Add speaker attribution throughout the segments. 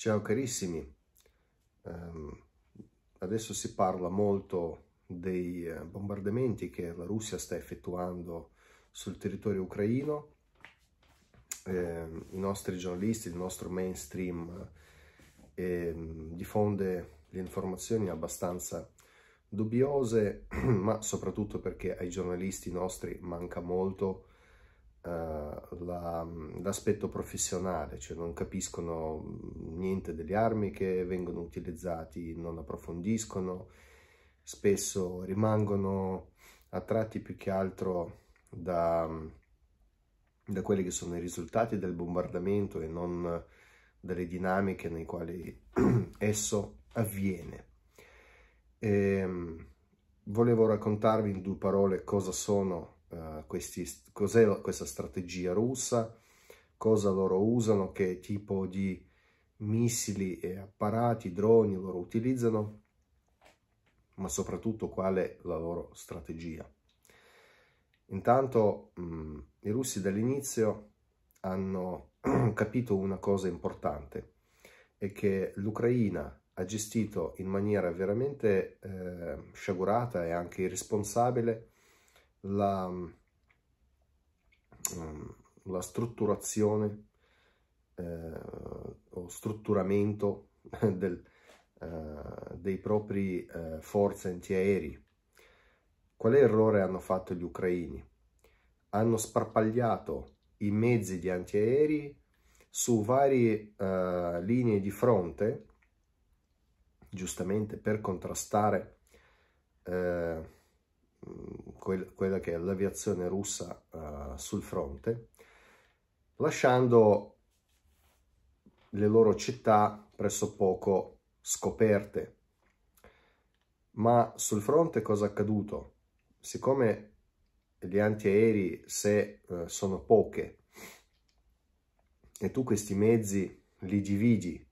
Speaker 1: Ciao carissimi, um, adesso si parla molto dei eh, bombardamenti che la Russia sta effettuando sul territorio ucraino, eh, i nostri giornalisti, il nostro mainstream eh, diffonde le informazioni abbastanza dubbiose, ma soprattutto perché ai giornalisti nostri manca molto eh, l'aspetto la, professionale, cioè non capiscono niente delle armi che vengono utilizzate, non approfondiscono, spesso rimangono attratti più che altro da, da quelli che sono i risultati del bombardamento e non dalle dinamiche nei quali esso avviene. E, ehm, volevo raccontarvi in due parole cosa sono uh, cos'è questa strategia russa, cosa loro usano, che tipo di missili e apparati, droni loro utilizzano, ma soprattutto qual è la loro strategia. Intanto mh, mm, i russi dall'inizio hanno capito una cosa importante, è che l'Ucraina ha gestito in maniera veramente eh, sciagurata e anche irresponsabile la, ehm, la strutturazione eh, o strutturamento del, eh, dei propri eh, forze antiaerei. Qual Quale errore hanno fatto gli ucraini? Hanno sparpagliato i mezzi di antiaerei su varie uh, linee di fronte, giustamente per contrastare uh, Mm, quella che è l'aviazione russa uh, sul fronte, lasciando le loro città presso poco scoperte. Ma sul fronte cosa è accaduto? Siccome gli antiaerei, se uh, sono poche, e tu questi mezzi li dividi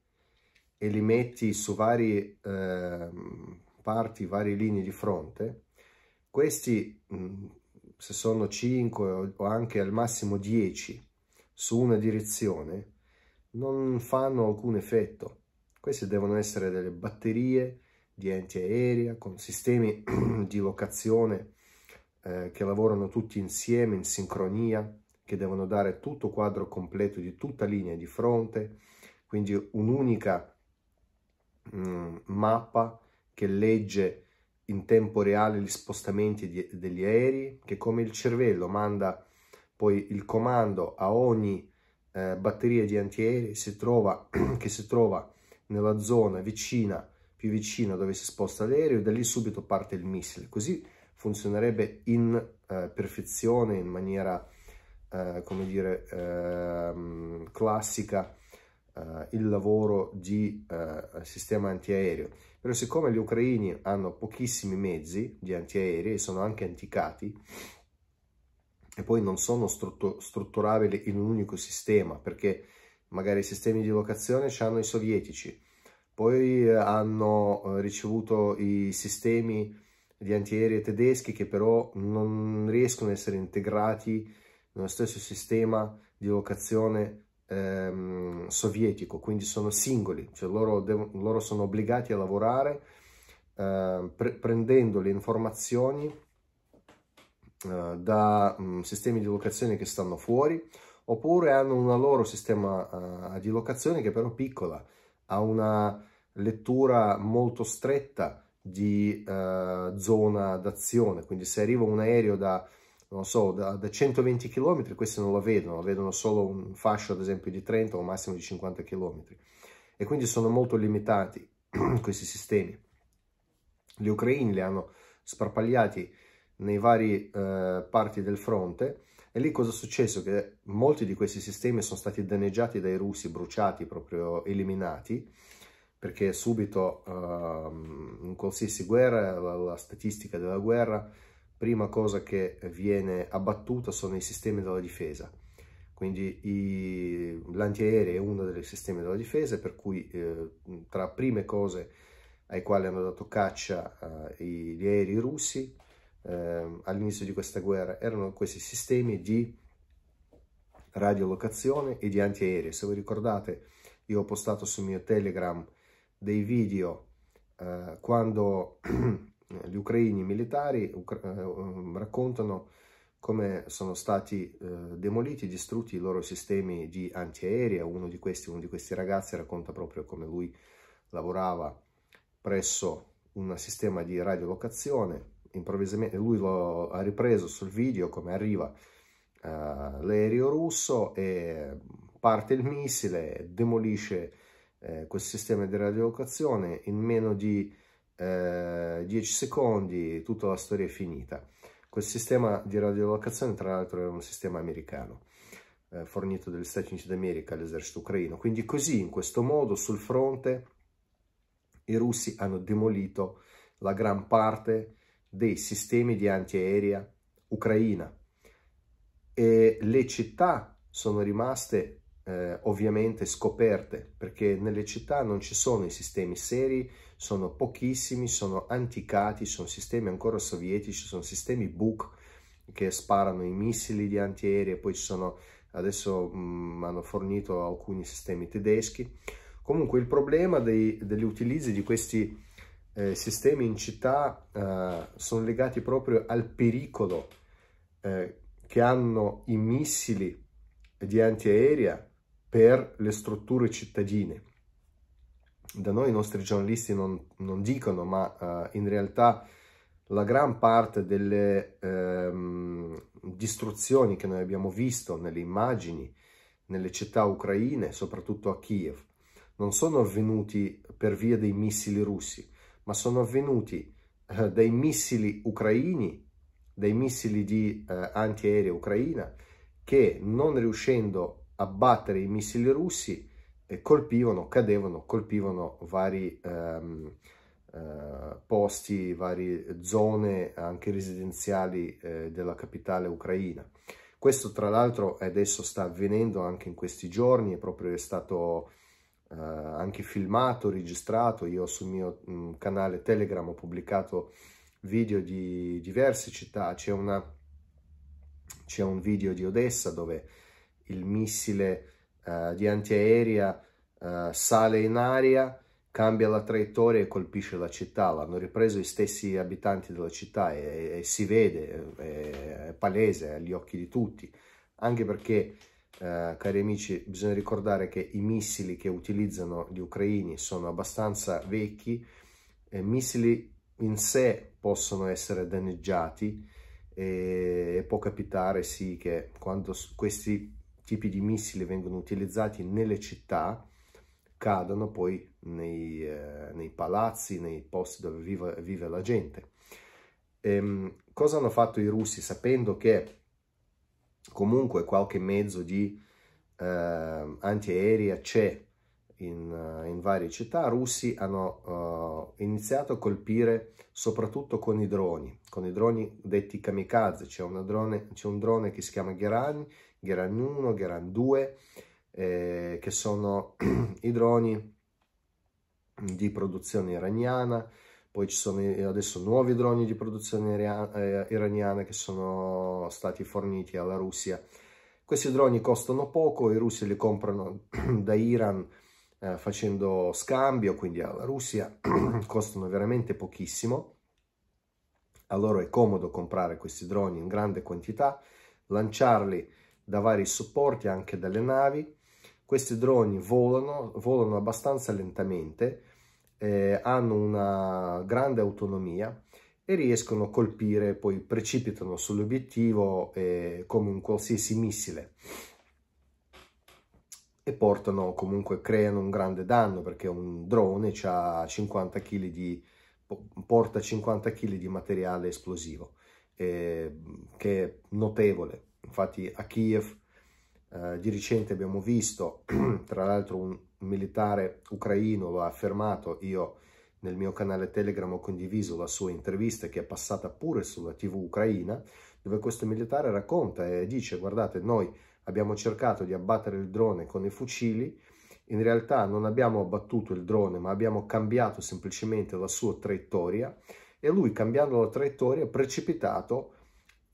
Speaker 1: e li metti su varie eh, parti, varie linee di fronte, questi, mm, se sono 5 o anche al massimo 10 su una direzione, non fanno alcun effetto. Queste devono essere delle batterie di antiaerea con sistemi di locazione eh, che lavorano tutti insieme, in sincronia, che devono dare tutto quadro completo di tutta linea di fronte, quindi un'unica mm, mappa che legge in tempo reale gli spostamenti di, degli aerei, che come il cervello manda poi il comando a ogni eh, batteria di antiaerei si trova, che si trova nella zona vicina, più vicina dove si sposta l'aereo da lì subito parte il missile. Così funzionerebbe in eh, perfezione, in maniera, eh, come dire, ehm, classica eh, il lavoro di eh, sistema antiaereo però siccome gli ucraini hanno pochissimi mezzi di antiaerei e sono anche anticati, e poi non sono struttur strutturabili in un unico sistema, perché magari i sistemi di locazione hanno i sovietici, poi eh, hanno eh, ricevuto i sistemi di antiaerei tedeschi che però non riescono ad essere integrati nello stesso sistema di locazione ehm, sovietico, quindi sono singoli, cioè loro, devono, loro sono obbligati a lavorare eh, pre prendendo le informazioni eh, da mh, mm, sistemi di locazione che stanno fuori, oppure hanno un loro sistema uh, di locazione che però piccola, ha una lettura molto stretta di uh, zona d'azione, quindi se arriva un aereo da non so, da, da 120 km questi non la vedono, vedono solo un fascio ad esempio di 30 o massimo di 50 km e quindi sono molto limitati questi sistemi. Gli ucraini li hanno sparpagliati nei vari eh, parti del fronte e lì cosa è successo? Che molti di questi sistemi sono stati danneggiati dai russi, bruciati, proprio eliminati, perché subito eh, in qualsiasi guerra la, la statistica della guerra prima cosa che viene abbattuta sono i sistemi della difesa. Quindi i, l'antiaereo è uno dei sistemi della difesa, per cui eh, tra prime cose ai quali hanno dato caccia eh, gli aerei russi eh, all'inizio di questa guerra erano questi sistemi di radiolocazione e di antiaereo. Se vi ricordate, io ho postato sul mio Telegram dei video eh, quando Eh, gli ucraini militari ucra eh, um, raccontano come sono stati eh, demoliti, distrutti i loro sistemi di antiaerea. Uno di questi, uno di questi ragazzi racconta proprio come lui lavorava presso un sistema di radiolocazione. Improvvisamente lui lo ha ripreso sul video come arriva eh, l'aereo russo e parte il missile, demolisce eh, questo sistema di radiolocazione in meno di 10 eh, secondi, tutta la storia è finita. Quel sistema di radiolocazione, tra l'altro, era un sistema americano, eh, fornito dagli Stati Uniti d'America all'esercito ucraino. Quindi così, in questo modo, sul fronte, i russi hanno demolito la gran parte dei sistemi di antiaerea ucraina. E le città sono rimaste eh, ovviamente scoperte, perché nelle città non ci sono i sistemi seri, sono pochissimi, sono anticati, sono sistemi ancora sovietici, sono sistemi Buk che sparano i missili di antiaerei, poi ci sono, adesso mh, mm, hanno fornito alcuni sistemi tedeschi. Comunque il problema dei, degli utilizzi di questi eh, sistemi in città eh, sono legati proprio al pericolo eh, che hanno i missili di antiaerea per le strutture cittadine da noi i nostri giornalisti non, non dicono, ma uh, in realtà la gran parte delle ehm, distruzioni che noi abbiamo visto nelle immagini, nelle città ucraine, soprattutto a Kiev, non sono avvenuti per via dei missili russi, ma sono avvenuti eh, dai missili ucraini, dai missili di eh, antiaerea ucraina, che non riuscendo a battere i missili russi, colpivano, cadevano, colpivano vari ehm, eh, posti, varie zone anche residenziali eh, della capitale ucraina. Questo tra l'altro adesso sta avvenendo anche in questi giorni, è proprio stato eh, anche filmato, registrato, io sul mio mh, mm, canale Telegram ho pubblicato video di diverse città, c'è un video di Odessa dove il missile eh, di antiaerea eh, sale in aria, cambia la traiettoria e colpisce la città. L'hanno ripreso i stessi abitanti della città e, e si vede, è, è palese, è agli occhi di tutti. Anche perché, eh, cari amici, bisogna ricordare che i missili che utilizzano gli ucraini sono abbastanza vecchi, E missili in sé possono essere danneggiati e può capitare sì che quando questi tipi di missili vengono utilizzati nelle città, cadono poi nei, eh, nei palazzi, nei posti dove vive, vive la gente. Ehm, cosa hanno fatto i russi? Sapendo che comunque qualche mezzo di eh, antiaerea c'è in, eh, in, varie città, russi hanno uh, iniziato a colpire soprattutto con i droni, con i droni detti kamikaze, c'è, un drone che si chiama Gherani Gheran 1, Gheran 2, eh, che sono i droni di produzione iraniana, poi ci sono adesso nuovi droni di produzione eh, iraniana che sono stati forniti alla Russia. Questi droni costano poco, i russi li comprano da Iran eh, facendo scambio, quindi alla Russia costano veramente pochissimo. A loro è comodo comprare questi droni in grande quantità, lanciarli da vari supporti anche dalle navi. Questi droni volano, volano abbastanza lentamente, eh, hanno una grande autonomia e riescono a colpire, poi precipitano sull'obiettivo eh, come un qualsiasi missile e portano comunque creano un grande danno perché un drone 50 di, porta 50 kg di materiale esplosivo eh, che è notevole Infatti a Kiev eh, di recente abbiamo visto, tra l'altro un militare ucraino lo ha affermato, io nel mio canale Telegram ho condiviso la sua intervista che è passata pure sulla TV ucraina, dove questo militare racconta e dice guardate noi abbiamo cercato di abbattere il drone con i fucili, in realtà non abbiamo abbattuto il drone ma abbiamo cambiato semplicemente la sua traiettoria e lui cambiando la traiettoria è precipitato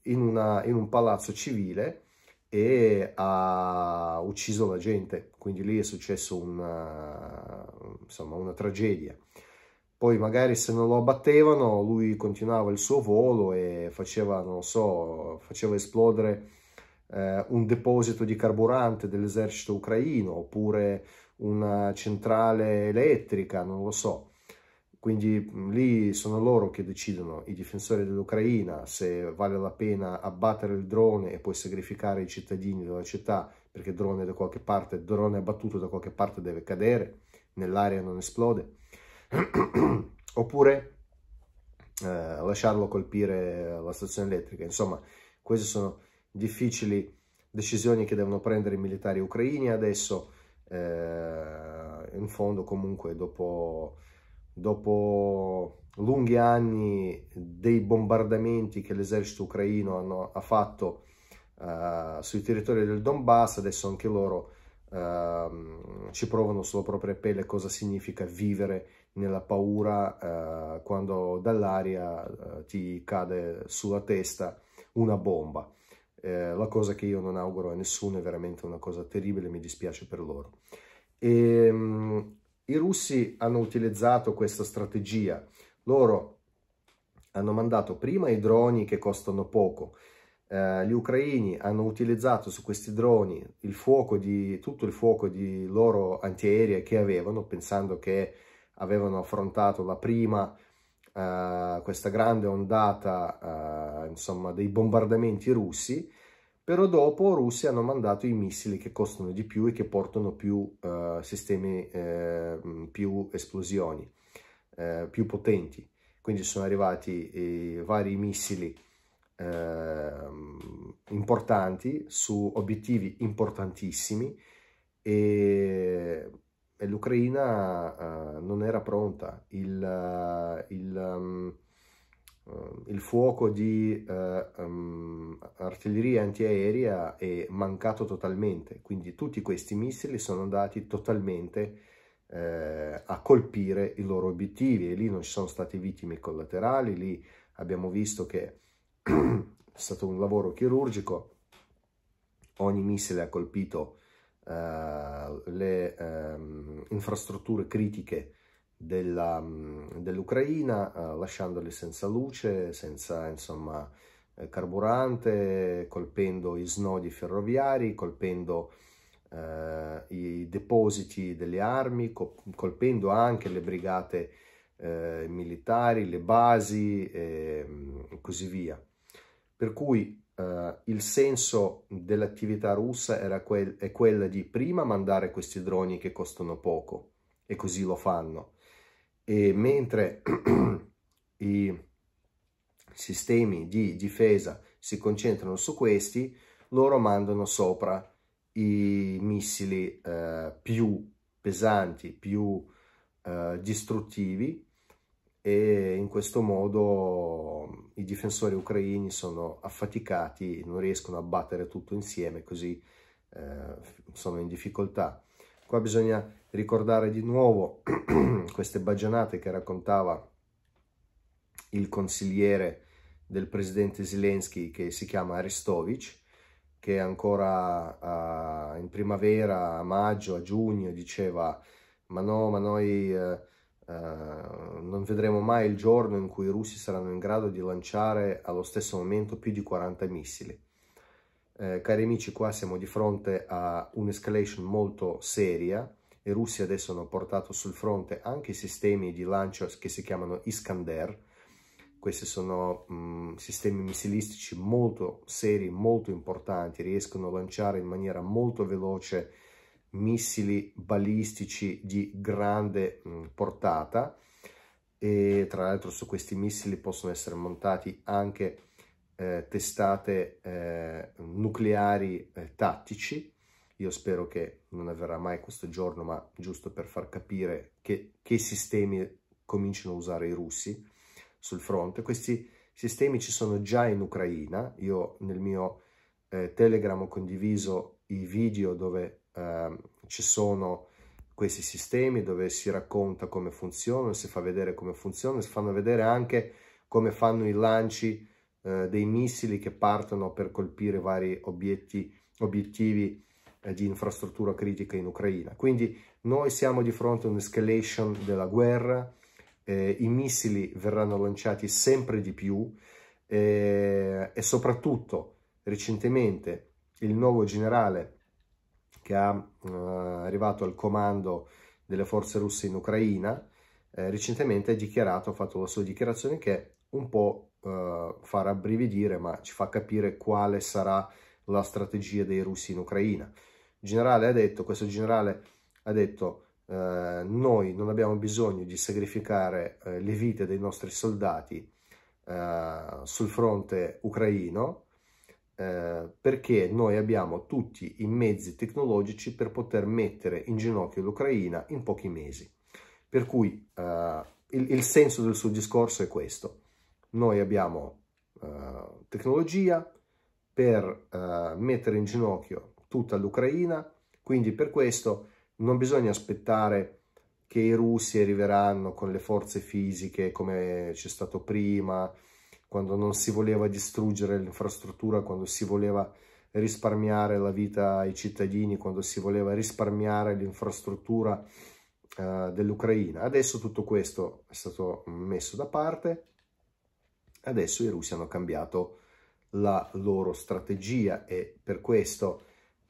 Speaker 1: in, una, in un palazzo civile e ha ucciso la gente, quindi lì è successo una, eh, insomma, una tragedia. Poi magari se non lo abbattevano lui continuava il suo volo e faceva, non so, faceva esplodere eh, un deposito di carburante dell'esercito ucraino oppure una centrale elettrica, non lo so. Quindi lì sono loro che decidono, i difensori dell'Ucraina, se vale la pena abbattere il drone e poi sacrificare i cittadini della città, perché il drone da qualche parte, il drone abbattuto da qualche parte deve cadere, nell'aria non esplode, oppure eh, lasciarlo colpire la stazione elettrica. Insomma, queste sono difficili decisioni che devono prendere i militari ucraini adesso, eh, in fondo comunque dopo dopo lunghi anni dei bombardamenti che l'esercito ucraino hanno, ha fatto uh, sui territori del Donbass, adesso anche loro uh, ci provano sulla propria pelle cosa significa vivere nella paura uh, quando dall'aria eh, ti cade sulla testa una bomba. la cosa che io non auguro a nessuno è veramente una cosa terribile, mi dispiace per loro. E, ehm, i russi hanno utilizzato questa strategia. Loro hanno mandato prima i droni che costano poco. Eh, gli ucraini hanno utilizzato su questi droni il fuoco di, tutto il fuoco di loro antiaeree che avevano, pensando che avevano affrontato la prima, eh, questa grande ondata, eh, insomma, dei bombardamenti russi però dopo russi hanno mandato i missili che costano di più e che portano più eh, sistemi, eh, più esplosioni, eh, più potenti. Quindi sono arrivati eh, vari missili ehm, importanti su obiettivi importantissimi e, e l'Ucraina eh, non era pronta. Il, il, ehm, Ehm, il fuoco di um, artiglieria antiaerea è mancato totalmente, quindi tutti questi missili sono andati totalmente eh, a colpire i loro obiettivi e lì non ci sono state vittime collaterali, lì abbiamo visto che è stato un lavoro chirurgico, ogni missile ha colpito uh, le um, infrastrutture critiche dell'Ucraina, eh, lasciandoli senza luce, senza insomma, eh, carburante, colpendo i snodi ferroviari, colpendo eh, i depositi delle armi, colpendo anche le brigate eh, militari, le basi e così via. Per cui il senso dell'attività russa era quel è quella di prima mandare questi droni che costano poco, e così lo fanno, e mentre i sistemi di difesa si concentrano su questi, loro mandano sopra i missili eh, più pesanti, più eh, distruttivi e in questo modo i difensori ucraini sono affaticati, non riescono a battere tutto insieme, così eh, sono in difficoltà. Qua bisogna ricordare di nuovo queste bagianate che raccontava il consigliere del presidente Zelensky che si chiama Aristovich, che ancora a, in primavera, a maggio, a giugno diceva ma no, ma noi eh, eh, non vedremo mai il giorno in cui i russi saranno in grado di lanciare allo stesso momento più di 40 missili. Eh, cari amici, qua siamo di fronte a un'escalation molto seria, le russi adesso hanno portato sul fronte anche sistemi di lancio che si chiamano Iskander, questi sono mh, mm, sistemi missilistici molto seri, molto importanti, riescono a lanciare in maniera molto veloce missili balistici di grande mh, mm, portata e tra l'altro su questi missili possono essere montati anche eh, testate eh, nucleari eh, tattici io spero che non avverrà mai questo giorno, ma giusto per far capire che, che sistemi cominciano a usare i russi sul fronte. Questi sistemi ci sono già in Ucraina. Io nel mio eh, Telegram ho condiviso i video dove eh, ci sono questi sistemi, dove si racconta come funzionano, si fa vedere come funzionano, si fanno vedere anche come fanno i lanci eh, dei missili che partono per colpire vari obietti, obiettivi di infrastruttura critica in Ucraina. Quindi noi siamo di fronte a un'escalation della guerra, eh, i missili verranno lanciati sempre di più eh, e soprattutto recentemente il nuovo generale che ha eh, arrivato al comando delle forze russe in Ucraina eh, recentemente ha dichiarato, ha fatto la sua dichiarazione che un po' eh, farà rabbrividire ma ci fa capire quale sarà la strategia dei russi in Ucraina generale ha detto, questo generale ha detto eh, noi non abbiamo bisogno di sacrificare eh, le vite dei nostri soldati eh, sul fronte ucraino eh, perché noi abbiamo tutti i mezzi tecnologici per poter mettere in ginocchio l'Ucraina in pochi mesi. Per cui eh, il, il, senso del suo discorso è questo. Noi abbiamo eh, tecnologia per mettere in ginocchio tutta l'Ucraina, quindi per questo non bisogna aspettare che i russi arriveranno con le forze fisiche come c'è stato prima, quando non si voleva distruggere l'infrastruttura, quando si voleva risparmiare la vita ai cittadini, quando si voleva risparmiare l'infrastruttura uh, dell'Ucraina. Adesso tutto questo è stato messo da parte, adesso i russi hanno cambiato la loro strategia e per questo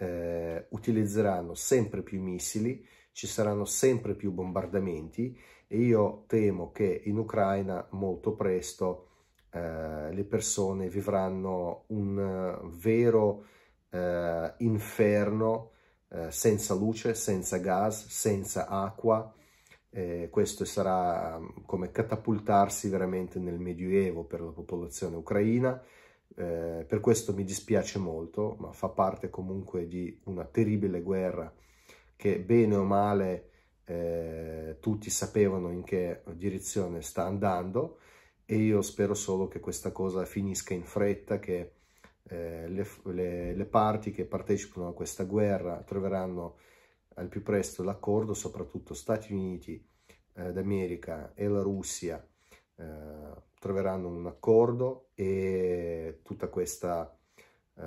Speaker 1: eh, utilizzeranno sempre più missili, ci saranno sempre più bombardamenti e io temo che in Ucraina molto presto eh, le persone vivranno un eh, vero uh, inferno uh, senza luce, senza gas, senza acqua. Eh, questo sarà mm, come catapultarsi veramente nel Medioevo per la popolazione ucraina eh, per questo mi dispiace molto, ma fa parte comunque di una terribile guerra che bene o male eh, tutti sapevano in che direzione sta andando e io spero solo che questa cosa finisca in fretta, che eh, le, le, le parti che partecipano a questa guerra troveranno al più presto l'accordo, soprattutto Stati Uniti eh, d'America e la Russia, eh, troveranno un accordo e tutta questa eh,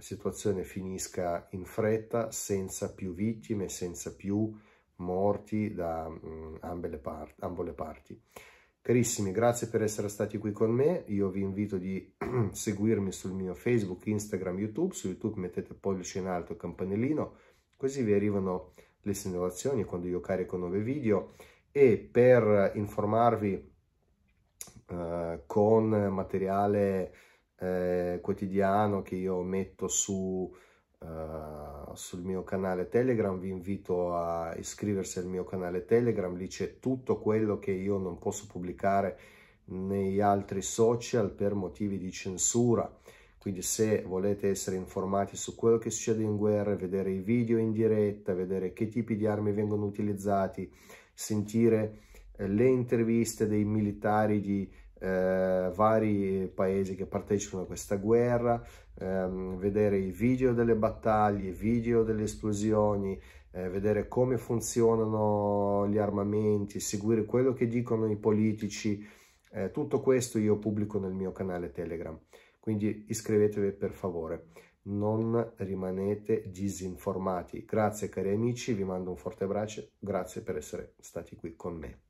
Speaker 1: situazione finisca in fretta senza più vittime, senza più morti da mh, mm, ambe le part ambo le parti. Carissimi, grazie per essere stati qui con me. Io vi invito a seguirmi sul mio Facebook, Instagram, YouTube. Su YouTube mettete pollice in alto e campanellino, così vi arrivano le segnalazioni quando io carico nuovi video. E per informarvi eh, con materiale eh, quotidiano che io metto su, eh, sul mio canale Telegram, vi invito a iscriversi al mio canale Telegram, lì c'è tutto quello che io non posso pubblicare negli altri social per motivi di censura. Quindi se volete essere informati su quello che succede in guerra, vedere i video in diretta, vedere che tipi di armi vengono utilizzati, sentire eh, le interviste dei militari di eh, vari paesi che partecipano a questa guerra, ehm, vedere i video delle battaglie, i video delle esplosioni, eh, vedere come funzionano gli armamenti, seguire quello che dicono i politici, eh, tutto questo io pubblico nel mio canale Telegram, quindi iscrivetevi per favore, non rimanete disinformati. Grazie cari amici, vi mando un forte abbraccio, grazie per essere stati qui con me.